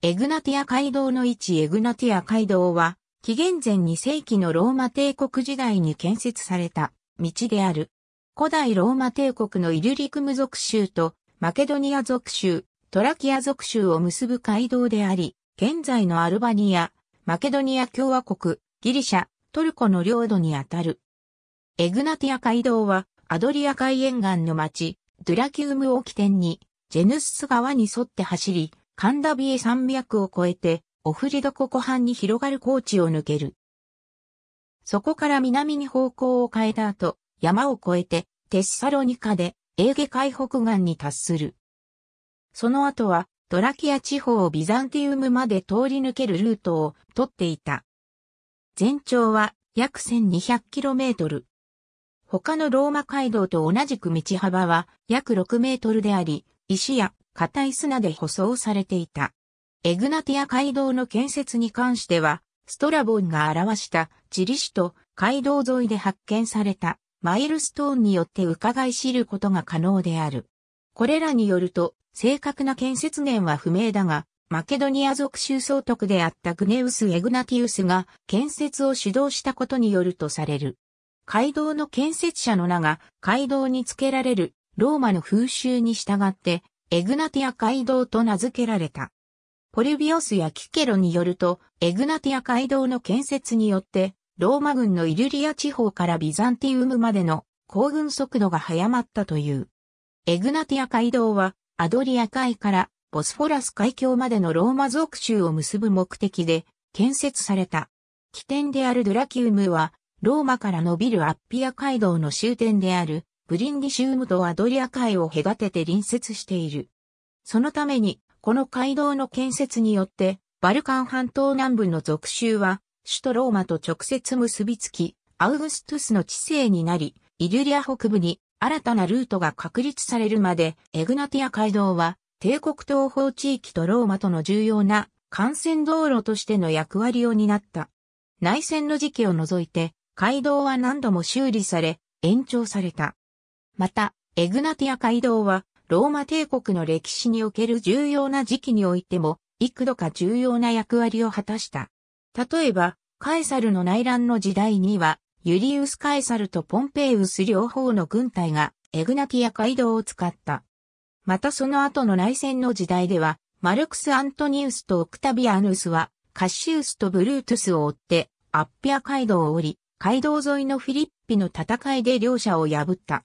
エグナティア街道の位置エグナティア街道は、紀元前2世紀のローマ帝国時代に建設された道である。古代ローマ帝国のイルリクム属州とマケドニア属州、トラキア属州を結ぶ街道であり、現在のアルバニア、マケドニア共和国、ギリシャ、トルコの領土にあたる。エグナティア街道は、アドリア海沿岸の町、ドゥラキウムを起点に、ジェヌス川に沿って走り、神田美エ山脈を越えて、オフリドコ湖畔に広がる高地を抜ける。そこから南に方向を変えた後、山を越えて、テッサロニカで、エーゲ海北岸に達する。その後は、トラキア地方をビザンティウムまで通り抜けるルートを取っていた。全長は約 1200km。他のローマ街道と同じく道幅は約6ルであり、石や硬い砂で舗装されていた。エグナティア街道の建設に関しては、ストラボンが表した地理史と街道沿いで発見されたマイルストーンによって伺い知ることが可能である。これらによると、正確な建設年は不明だが、マケドニア属州総督であったグネウス・エグナティウスが建設を主導したことによるとされる。街道の建設者の名が街道に付けられるローマの風習に従ってエグナティア街道と名付けられた。ポルビオスやキケロによると、エグナティア街道の建設によって、ローマ軍のイルリア地方からビザンティウムまでの行軍速度が早まったという。エグナティア街道は、アドリア海からボスフォラス海峡までのローマ属州を結ぶ目的で建設された。起点であるドラキウムは、ローマから伸びるアッピア街道の終点であるブリンディシウムとアドリア海を隔てて隣接している。そのために、この街道の建設によって、バルカン半島南部の属州は、首都ローマと直接結びつき、アウグストゥスの地勢になり、イリュリア北部に新たなルートが確立されるまで、エグナティア街道は、帝国東方地域とローマとの重要な幹線道路としての役割を担った。内戦の時期を除いて、街道は何度も修理され、延長された。また、エグナティア街道は、ローマ帝国の歴史における重要な時期においても、幾度か重要な役割を果たした。例えば、カエサルの内乱の時代には、ユリウス・カエサルとポンペイウス両方の軍隊がエグナティア街道を使った。またその後の内戦の時代では、マルクス・アントニウスとオクタビアヌスは、カッシウスとブルートゥスを追って、アッピア街道を降り、街道沿いのフィリッピの戦いで両者を破った。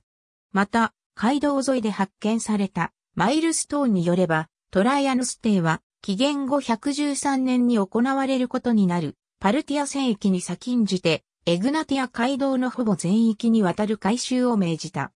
また、街道沿いで発見されたマイルストーンによれば、トライアヌス帝は、紀元後113年に行われることになる、パルティア戦役に先んじて、エグナティア街道のほぼ全域にわたる改修を命じた。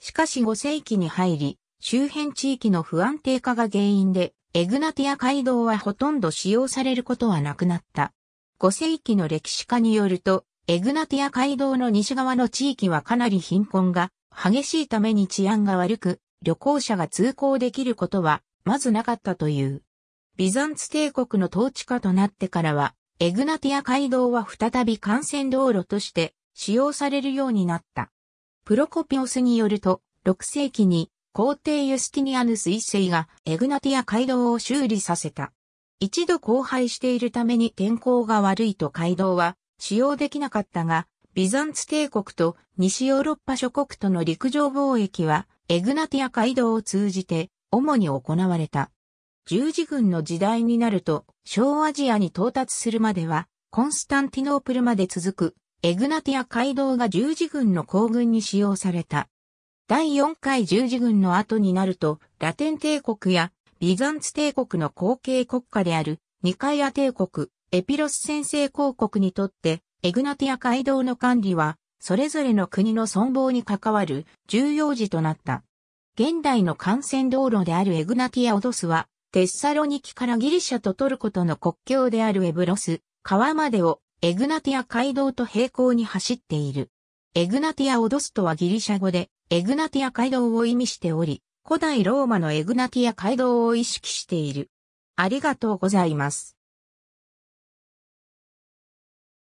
しかし5世紀に入り、周辺地域の不安定化が原因で、エグナティア街道はほとんど使用されることはなくなった。5世紀の歴史家によると、エグナティア街道の西側の地域はかなり貧困が激しいために治安が悪く、旅行者が通行できることは、まずなかったという。ビザンツ帝国の統治下となってからは、エグナティア街道は再び幹線道路として使用されるようになった。プロコピオスによると、6世紀に皇帝ユスティニアヌス一世がエグナティア街道を修理させた。一度荒廃しているために天候が悪いと街道は使用できなかったが、ビザンツ帝国と西ヨーロッパ諸国との陸上貿易は、エグナティア街道を通じて、主に行われた。十字軍の時代になると、小アジアに到達するまでは、コンスタンティノープルまで続く、エグナティア街道が十字軍の行軍に使用された。第4回十字軍の後になると、ラテン帝国やビザンツ帝国の後継国家であるニカイア帝国、エピロス先制公国にとってエグナティア街道の管理は、それぞれの国の存亡に関わる重要事となった。現代の幹線道路であるエグナティアオドスは、テッサロニキからギリシャとトルコとの国境であるエブロス、川までをエグナティア街道と平行に走っている。エグナティアオドスとはギリシャ語で、エグナティア街道を意味しており、古代ローマのエグナティア街道を意識している。ありがとうございます。